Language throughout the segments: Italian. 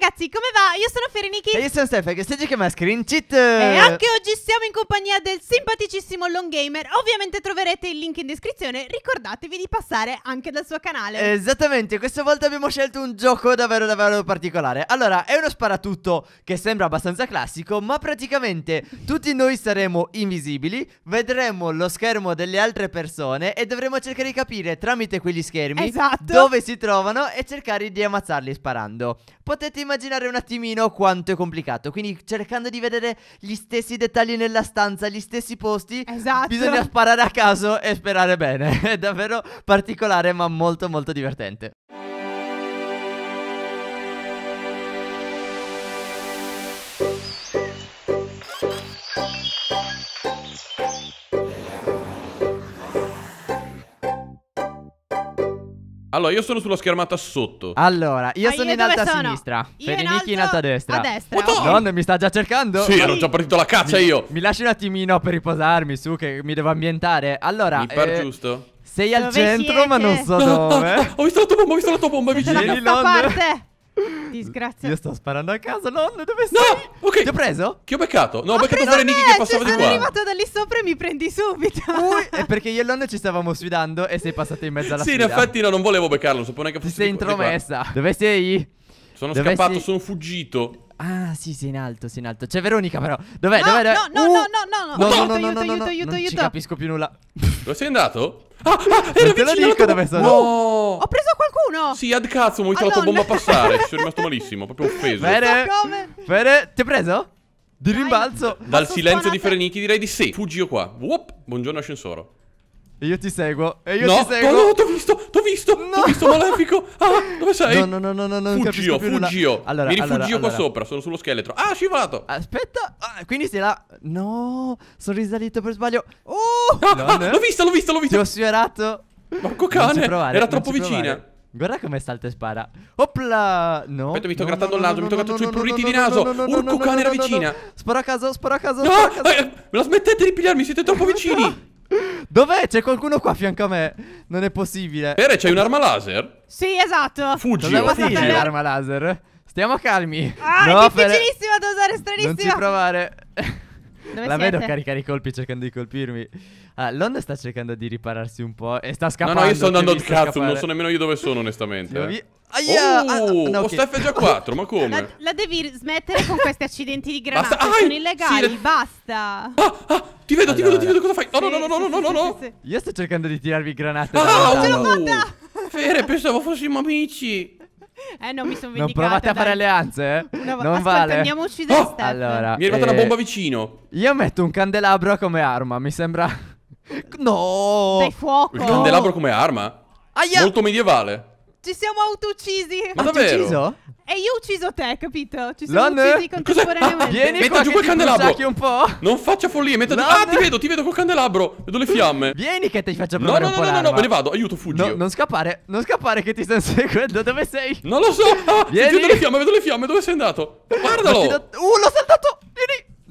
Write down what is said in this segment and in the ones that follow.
ragazzi, come va? Io sono Ferenichi. E io sono Stefano, che stai che ma Screen Cheat. E anche oggi siamo in compagnia del simpaticissimo Long Gamer. Ovviamente troverete il link in descrizione. Ricordatevi di passare anche dal suo canale. Esattamente, questa volta abbiamo scelto un gioco davvero davvero particolare. Allora, è uno sparatutto che sembra abbastanza classico, ma praticamente tutti noi saremo invisibili, vedremo lo schermo delle altre persone e dovremo cercare di capire tramite quegli schermi esatto. dove si trovano e cercare di ammazzarli sparando. Potete immaginare un attimino quanto è complicato. Quindi cercando di vedere gli stessi dettagli nella stanza, gli stessi posti, esatto. bisogna sparare a caso e sperare bene. È davvero particolare ma molto molto divertente. Allora, io sono sulla schermata sotto. Allora, io ah, sono io in alta sono? a sinistra. Ferenichi in, in alta destra. A destra. Oh, non mi sta già cercando? Sì, ero già partito la caccia mi, io. Mi lasci un attimino per riposarmi, su, che mi devo ambientare. Allora. Mi par eh, giusto. Sei al dove centro, siete? ma non so dove. ho visto la tua bomba, ho visto la tua bomba vicino. Vieni, Londra. parte. Disgrazia. Io sto sparando a casa. Nonno, dove sei? No! Ok. Ti ho preso? Chi ho beccato? No, ho, ho beccato fuori Nicky che eh, passava cioè, di qua. Sono arrivato da lì sopra e mi prendi subito. Ui, è perché io e Lon ci stavamo sfidando e sei passato in mezzo alla sì, sfida. Sì, in effetti no, non volevo beccarlo. Non sapevo neanche fosse Ti sei intromessa. Dove sei? Sono dove scappato, sei? sono fuggito. Ah, sì, sei in alto, sei in alto. C'è Veronica, però. Dov'è? No, dov'è? No, no, uh! no, no, no, no, no, no, no, no, no, aiuto, aiuto, aiuto, aiuto. Non capisco più nulla. Dove sei andato? Ah, ah, era te lo dico dove sono. Oh. Ho preso qualcuno. Sì, ad cazzo, mi hai tirato bomba a passare. Sono rimasto malissimo, proprio offeso. Bene. Bene, ti ho preso? Di rimbalzo. Dal silenzio di Frenichi direi di sì. Fuggio qua. Whoop, buongiorno ascensore. E io ti seguo. E io no, ti seguo. No, no, t'ho visto, t'ho visto, no. t'ho visto, malefico. Ah, dove sei? No, no, no, no, no Fuggio, fuggio. Allora, Mi rifugio allora, qua allora. sopra, sono sullo scheletro. Ah, scivolato. Aspetta, ah, quindi sei là. No, sono risalito per sbaglio. Oh, ah, ah l'ho visto, l'ho visto, l'ho visto. Ti ho sfiorato. Porco cane, provare, era troppo vicina. Guarda come salta e spara. Opla! No. Aspetta, mi sto no, grattando il naso, no, mi sto grattando sui pruriti di naso. Urco cane era vicina. Spara a caso, spara a caso. No, eh, me la smettete di pigliarmi, siete troppo vicini. Dov'è? C'è qualcuno qua a fianco a me. Non è possibile. Pere, c'hai un'arma laser? Sì, esatto. Fuggi. Ma sì, l'arma laser. Stiamo calmi. Ah, no, è difficilissimo da usare, stranissimo. Non ci provare. Dove la siete? vedo caricare i colpi cercando di colpirmi. Ah, Londra sta cercando di ripararsi un po' e sta scappando. No, no, io sto andando al cazzo, scappare. non so nemmeno io dove sono, onestamente. Sì, eh. Aia! Oh, ah, no, okay. Steph è già 4, ma come? La, la, devi smettere con questi accidenti di granata, basta. Ah, sono illegali, sì, basta! Ah, ah, ti vedo, allora. ti vedo, ti vedo, cosa fai? No, sì, no, no, no, no, no, no! Sì, Io sto cercando di tirarvi granate. Ah, ce l'ho fatta! Uh, Fere, pensavo fossimo amici! Eh, non mi sono vendicata. Non provate dai. a fare alleanze, eh? Una... Non Aspetta, vale. andiamo a uccidere oh! Steph. Allora, mi è arrivata eh... una bomba vicino. Io metto un candelabro come arma, mi sembra... No! Dai fuoco! Il candelabro come arma? Aia! Molto medievale. Ci siamo autouccisi. Ma davvero? E io ho ucciso te, capito? Ci siamo Nonne? uccisi contemporaneamente. Vieni metto giù quel candelabro. un po'. Non faccia follia, metto giù. Ah, ti vedo, ti vedo col candelabro. Vedo le fiamme. Vieni che ti faccio provare no, no, no, No, no, no, me ne vado. Aiuto, fuggi. No, non scappare. Non scappare che ti stanno seguendo. Dove sei? Non lo so. Ah, Vieni. vedo le fiamme, vedo le fiamme. Dove sei andato? Guardalo. Uh, l'ho saltato.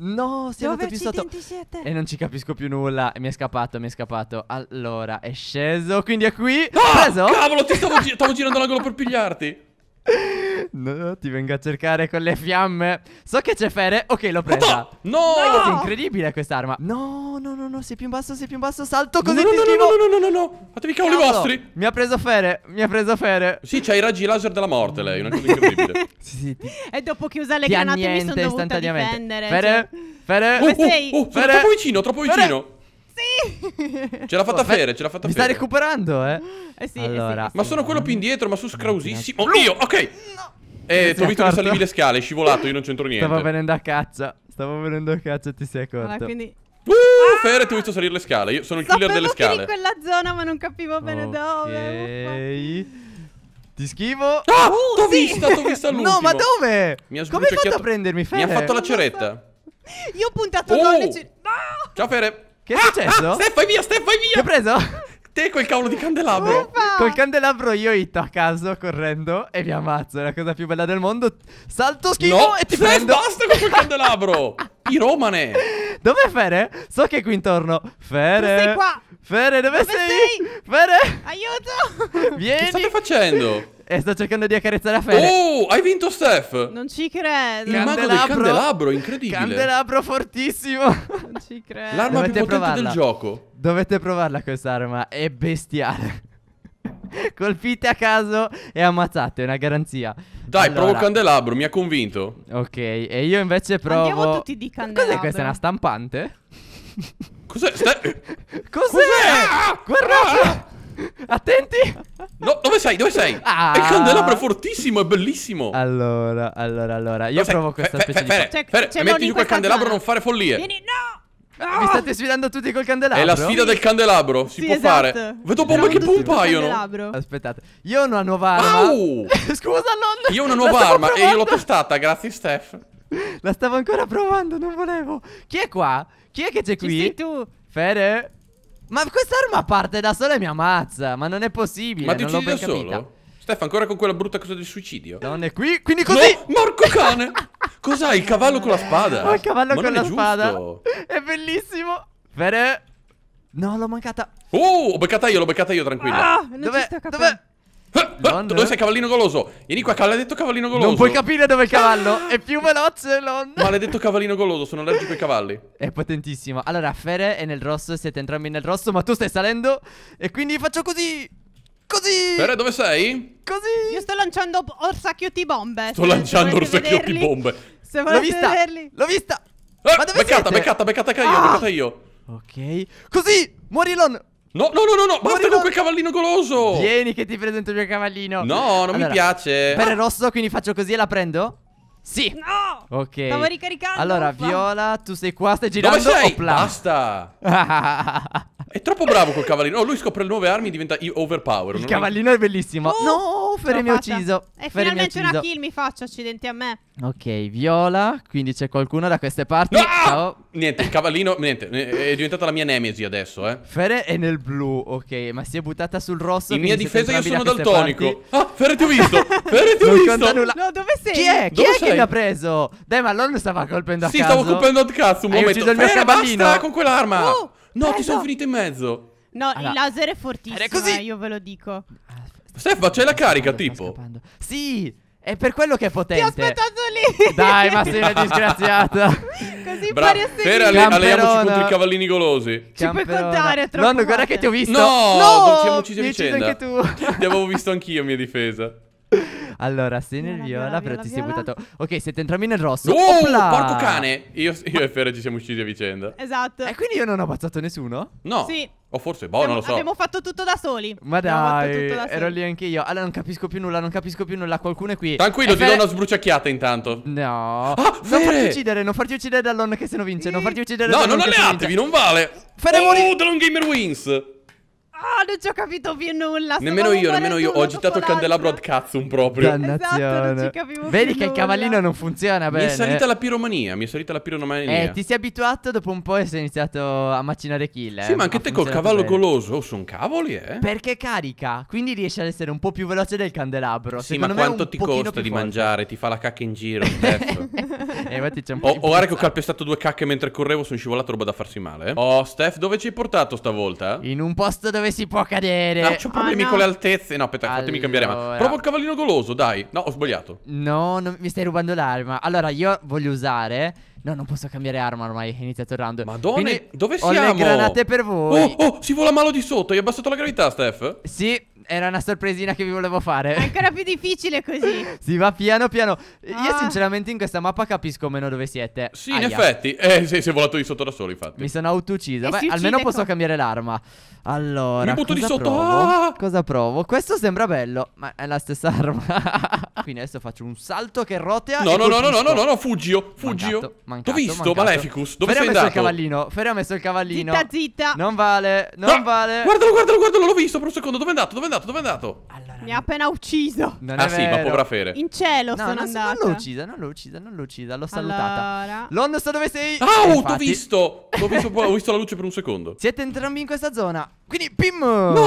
No, si è Dove più sotto. siete? E non ci capisco più nulla. Mi è scappato, mi è scappato. Allora, è sceso, quindi è qui. Ah, Preso. Cavolo, ti stavo, gi- stavo girando l'angolo per pigliarti. No, ti vengo a cercare con le fiamme. So che c'è Fere. Ok, l'ho presa. No! no! È incredibile quest'arma. No, no, no, no. Sei più in basso, sei più in basso. Salto così. No, no, no, no, no, no, no, no. Fatevi cavoli Cavolo. vostri. Mi ha preso Fere. Mi ha preso Fere. Sì, c'ha i raggi laser della morte lei. Una cosa incredibile. sì, sì. E dopo che usa le ti granate mi sono dovuta difendere. Fere, cioè... Fere. Oh, oh, oh, Fere. sono troppo vicino, troppo Fere. vicino. Sì! Ce l'ha fatta oh, Fere, ce l'ha fatta mi Mi sta recuperando, eh? Eh sì, eh allora. eh sì, Ma sono quello più indietro, ma su scrausissimo. Oh, io, ok! No. Eh, ti ho visto che salivi le scale, è scivolato, io non c'entro niente. Stavo venendo a caccia. Stavo venendo a caccia, ti sei accorto. Allora, quindi... Uh, ah! Fere, ti ho visto salire le scale. Io sono il killer delle scale. Sono in quella zona, ma non capivo bene okay. dove. Ti schivo. Ah, uh, t'ho sì. vista, t'ho vista No, ma dove? Mi ha Come hai fatto a prendermi, Fere? Mi ha fatto la ceretta. Io ho puntato oh. donne. No! Ciao, Fere. Che è ah, successo? Ah, Steph, vai via, Steph, vai via! Ti ho preso? Te quel cavolo di candelabro. Opa. Col candelabro io hito a caso correndo e mi ammazzo. È la cosa più bella del mondo. Salto schifo no, e ti Steph, prendo. basta con quel candelabro! Piromane! Dov'è Fere? So che è qui intorno. Fere. Tu sei qua. Fere, dove, dove sei? sei? Fere. Aiuto. Vieni. Che state facendo? E eh, sto cercando di accarezzare a Fede. Oh, hai vinto Steph! Non ci credo. Il mago del candelabro, incredibile. Candelabro fortissimo. Non ci credo. L'arma Dovete più potente provarla. del gioco. Dovete provarla quest'arma, è bestiale. Colpite a caso e ammazzate, è una garanzia. Dai, allora... provo candelabro, mi ha convinto. Ok, e io invece provo... Andiamo tutti di candelabro. Cos'è questa? È una stampante? Cos'è? Sta... Cos'è? Cos'è? Ah! Guardate! Ah! Attenti! No, dove sei? Dove sei? Ah. Il candelabro è fortissimo, è bellissimo. Allora, allora, allora. Io no, provo questa fe, specie fe, di. Fe, fe, fe, metti giù quel candelabro, non fare follie. Vieni, no! Ah! Vi state sfidando tutti col candelabro? È la sfida del candelabro, si sì, può esatto. fare. Vedo bombe che pompaiono. Aspettate, io ho una nuova arma. Au! Scusa, non. Io ho una nuova arma provando. e io l'ho testata, grazie Steph. La stavo ancora provando, non volevo. Chi è qua? Chi è che c'è qui? Sei tu. Fede. Ma quest'arma parte da sola e mi ammazza. Ma non è possibile. Ma ti uccidi da solo? Capita. Steph, ancora con quella brutta cosa del suicidio. Non è qui, quindi così. No, Marco cane. Cos'hai? Il cavallo con la spada? Ho il cavallo Ma con la spada. È bellissimo. Fede. No, l'ho mancata. Oh, ho beccata io, l'ho beccata io, tranquillo. Ah, dov'è? Eh, eh, dove? Non... Dove sei cavallino goloso? Vieni qua, maledetto cavallino goloso. Non puoi capire dove è il cavallo. Ah! È più veloce, Lon. Maledetto cavallino goloso, sono allergico ai cavalli. È potentissimo. Allora, Fere è nel rosso, siete entrambi nel rosso, ma tu stai salendo. E quindi faccio così. Così! Fere, dove sei? Così! Io sto lanciando orsacchiotti bombe. Sto lanciando orsacchiotti bombe. Se volete vista, vederli. L'ho vista! Eh, Ma dove beccata, siete? beccata, beccata, beccata io, ah. beccata io. Ok. Così! Morilon! No, no, no, no, no, basta con quel cavallino goloso! Vieni che ti presento il mio cavallino. No, non allora, mi piace. Per il rosso, quindi faccio così e la prendo? Sì. No. Ok. Stavo ricaricando. Allora, fa. Viola, tu sei qua, stai girando. Dove sei? Opla. Basta. È troppo bravo col cavallino. Oh, lui scopre le nuove armi e diventa overpower. Il cavallino è... è bellissimo. Oh. No. Oh, Fere mi ha ucciso. E Fere finalmente ucciso. una kill mi faccio, accidenti a me. Ok, viola, quindi c'è qualcuno da queste parti. No! Ah! Ciao. Niente, il cavallino, niente, è diventata la mia nemesi adesso, eh. Fere è nel blu, ok, ma si è buttata sul rosso. In mia difesa io sono da daltonico. Ah, Fere ti ho visto. Fere ti ho visto. No, dove sei? Chi è? Dove Chi sei? è che mi ha preso? Dai, ma non lo stava colpendo a sì, caso. Sì, stavo colpendo a cazzo un Hai momento. Ucciso il mio Fere, cavallino. basta con quell'arma. Oh, no, bello. ti sono finito in mezzo. No, allora, il laser è fortissimo, così... eh, io ve lo dico. Ah, Stefano, c'è la carica, tipo. Sì, è per quello che è potente. Ti ho aspettato lì. Dai, ma sei una disgraziata. Così Bra- pari a Ferra, alle- alleiamoci contro i cavallini golosi. Ci puoi contare troppo. Nonno, guarda che ti ho visto. No, no! non ci siamo uccisi a vicenda. Ti avevo visto anch'io, mia difesa. Allora, sei nel viola, viola, però viola, ti sei buttato. Ok, siete entrambi nel rosso. Oh, Opla! porco cane! Io, io e Ferre ci siamo uccisi a vicenda. Esatto. E eh, quindi io non ho ammazzato nessuno? No. Sì. O forse, boh, abbiamo, non lo so. Abbiamo fatto tutto da soli. Ma dai, da ero soli. lì anche io. Allora, non capisco più nulla, non capisco più nulla. Qualcuno è qui. Tranquillo, eh, ti do una sbruciacchiata intanto. No. Ah, non farti uccidere, non farti uccidere Dallon che se no vince. Sì. Non farti uccidere No, non alleatevi, non vale. Ferre oh, muori. The Long Gamer wins. Ah! non ci ho capito più nulla. Nemmeno io, nemmeno io. Ho agitato il candelabro ad cazzo un proprio. Esatto, Dannazione. Esatto, Vedi che nulla. il cavallino non funziona bene. Mi è salita la piromania, mi è salita la piromania. Eh, ti sei abituato dopo un po' e sei iniziato a macinare kill. Sì, ma anche te col cavallo goloso, oh, sono cavoli, eh. Perché carica, quindi riesce ad essere un po' più veloce del candelabro. Sì, Secondo ma quanto ti costa di mangiare? Ti fa la cacca in giro, Steph. eh, infatti c'è un po' Oh, guarda che ho calpestato due cacche mentre correvo, sono scivolato roba da farsi male. Oh, Steph, dove ci hai portato stavolta? In un posto dove si può cadere. No, c'ho ah, problemi oh, no. con le altezze. No, aspetta, allora... fatemi cambiare ma. Provo il cavallino goloso, dai. No, ho sbagliato. No, non... mi stai rubando l'arma. Allora, io voglio usare. No, non posso cambiare arma ormai. È iniziato il round. Madonna, Quindi dove siamo? Ho le granate per voi. Oh, oh, si vola malo di sotto. Hai abbassato la gravità, Steph? Sì, era una sorpresina che vi volevo fare. È ancora più difficile così. si va piano piano. Ah. Io sinceramente in questa mappa capisco meno dove siete. Sì, Aia. in effetti. Eh, sei, sei volato di sotto da solo, infatti. Mi sono auto-ucciso. Beh, almeno posso cambiare l'arma. Allora, Mi butto di sotto. Provo? Ah. Cosa provo? Questo sembra bello, ma è la stessa arma. Quindi adesso faccio un salto che rotea No, no, no, no, no, no, no, no, fuggio, fuggio. T'ho visto, mancato. Maleficus, dove Ferri sei andato? Ferri ha messo il cavallino, Ferri ha messo il cavallino. Zitta, zitta. Non vale, non no. vale. Guardalo, guardalo, guardalo, l'ho visto per un secondo. Dove è andato? Dove è andato? andato? Dove è andato? Allora, mi ha appena ucciso. Non ah, sì, ma povera Fere. In cielo no, sono non, andata. Non l'ho uccisa, non l'ho uccisa, non l'ho uccisa. L'ho salutata. Allora... London, sta dove sei? Ah, oh, ho, infatti... t'ho visto. visto, ho visto la luce per un secondo. Siete entrambi in questa zona. Quindi, Pim. No,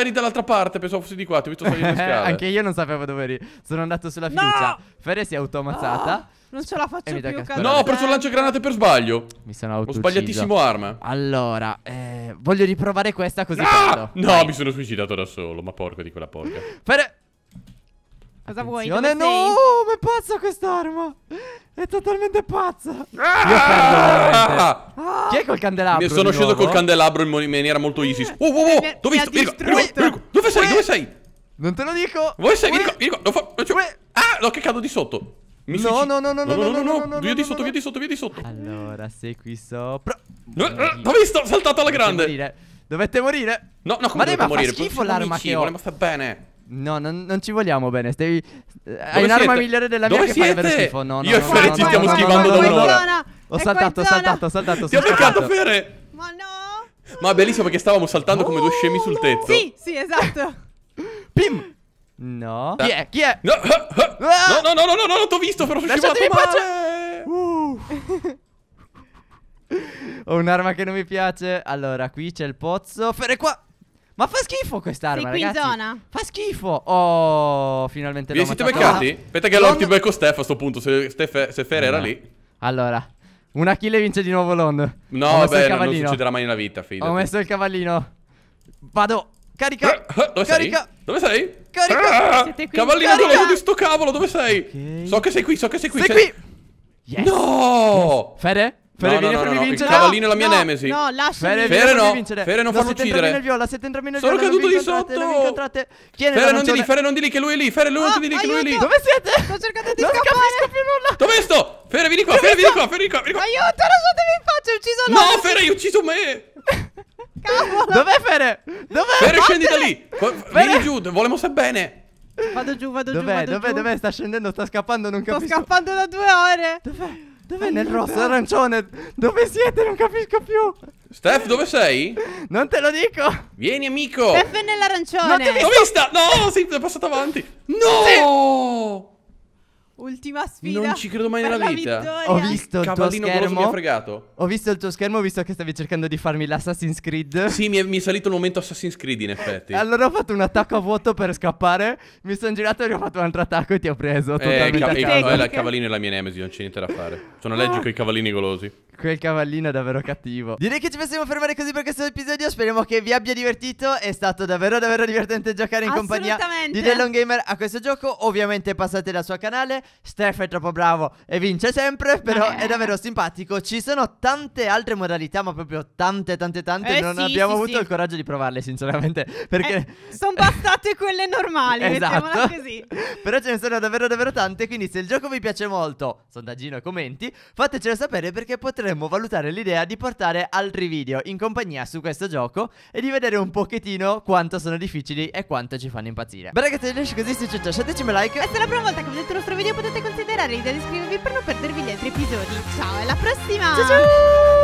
eri dall'altra parte, pensavo fossi di qua, ti ho visto salire le scale. Anche io non sapevo dove eri. Sono andato sulla fiducia. No! Fere si è automazzata. Oh, non ce la faccio più, cazzo. No, ho preso il granate per sbaglio. Mi sono auto Ho sbagliatissimo arma. Allora, eh, voglio riprovare questa così ah! No, mi sono suicidato da solo, ma porco di quella porca. Fere... Cosa vuoi? No, ma è pazza quest'arma! È totalmente pazza! Ah! Io me col candelabro. Mi sono sceso col candelabro in maniera molto easy. Oh, oh, oh, oh. Dove Dove sei? Dove sei? Non te lo dico. Dove sei? Vieni qua, vieni qua. Ah, l'ho caccato di sotto. No, no, no, no, no, no, no, no, via di sotto, via di sotto, via di sotto. Allora, sei qui sopra. L'ho visto, saltato alla grande. Dovete morire. No, no, come dovete morire? Ma schifo l'arma che ho. Ma sta bene. No, non, non, ci vogliamo bene. Devi... Hai un'arma migliore della mia Dove che siete? fa schifo. No, no, Io e no, Ferretti no, stiamo no, schivando no, da un'ora. Ho ecco, saltato, ho saltato, ho saltato. Ti ho beccato, Fere! Ma no! Ma bellissimo perché stavamo saltando come due scemi sul tetto. Sì, sì, esatto. Pim! No. Chi è? Chi è? No, eh, eh. Ah. no, no, no, no, no, non t'ho visto, però sono scivolati male. Ho un'arma che non mi piace. Allora, qui c'è il pozzo. Fere qua. Ma fa schifo quest'arma, Sei qui ragazzi. in zona. Fa schifo. Oh, finalmente l'ho Vi siete beccati? Aspetta che allora ti becco Steph a sto punto, se, Steph, se Fer era lì. Allora, un Achille vince di nuovo Lon. No, vabbè, non, non succederà mai nella vita, fidati. Ho messo il cavallino. Vado. Carica. Dove Carica. sei? Dove sei? Carica. Ah, Siete qui. Cavallino Carica. di sto cavolo, dove sei? Okay. So che sei qui, so che sei qui. Sei, sei... qui. Yes. No! Fede? Fere, no, vieni a farmi no, vincere. cavallino è la mia no, nemesi. No, lasciami. Fere, Fere no. Vincere. Fere non farlo uccidere. Nel viola, se entra nel Sono viola, caduto di sotto. Tieni Fere non di lì, Fere non di lì che lui è lì. Fere lui non di lì che lui è lì. Dove siete? Sto cercando di scappare. Non capisco più nulla. Dove sto? Fere vieni qua, Fere vieni qua, Fere vieni qua. Aiuto, lasciatemi mi faccio. ho ucciso lui. No, Fere hai ucciso me. Cavolo. Dov'è Fere? Dov'è? Fere scendi da lì. Vieni giù, volemo stare bene. Vado giù, vado giù. Dov'è? Dov'è? Sta scendendo, sta scappando, non capisco. Sto scappando da due ore. Dov'è? Dov'è nel rosso e arancione? Dove siete? Non capisco più. Steph, dove sei? Non te lo dico. Vieni, amico. Steph è nell'arancione. Non ti vista. No, sì, è passato avanti. No! Sì. Ultima sfida. Non ci credo mai nella vita. Ho visto il tuo schermo. Mi fregato. Ho visto il tuo schermo, ho visto che stavi cercando di farmi l'Assassin's Creed. Sì, mi è, mi è salito il momento Assassin's Creed, in effetti. allora ho fatto un attacco a vuoto per scappare. Mi sono girato e ho fatto un altro attacco e ti ho preso. Eh, ca- eh, il cavallino è la mia nemesi, non c'è niente da fare. Sono allergico ai cavallini golosi. Quel cavallino è davvero cattivo. Direi che ci possiamo fermare così per questo episodio. Speriamo che vi abbia divertito. È stato davvero davvero divertente giocare in compagnia di The Gamer a questo gioco. Ovviamente passate dal suo canale. Steph è troppo bravo e vince sempre. Però è davvero simpatico. Ci sono tante altre modalità, ma proprio tante, tante, tante. Eh, non sì, abbiamo sì, avuto sì. il coraggio di provarle, sinceramente. Eh, perché. Eh, sono bastate quelle normali. esatto. così. però ce ne sono davvero davvero tante. Quindi, se il gioco vi piace molto, sondaggino e commenti, fatecelo sapere perché potrete vorremmo valutare l'idea di portare altri video in compagnia su questo gioco e di vedere un pochettino quanto sono difficili e quanto ci fanno impazzire. Beh ragazzi, riesci così se ci cioè, lasciatecimi cioè, like. se è la prima volta che vedete il nostro video, potete considerare l'idea di iscrivervi per non perdervi gli altri episodi. Ciao, alla prossima! Ciao ciao!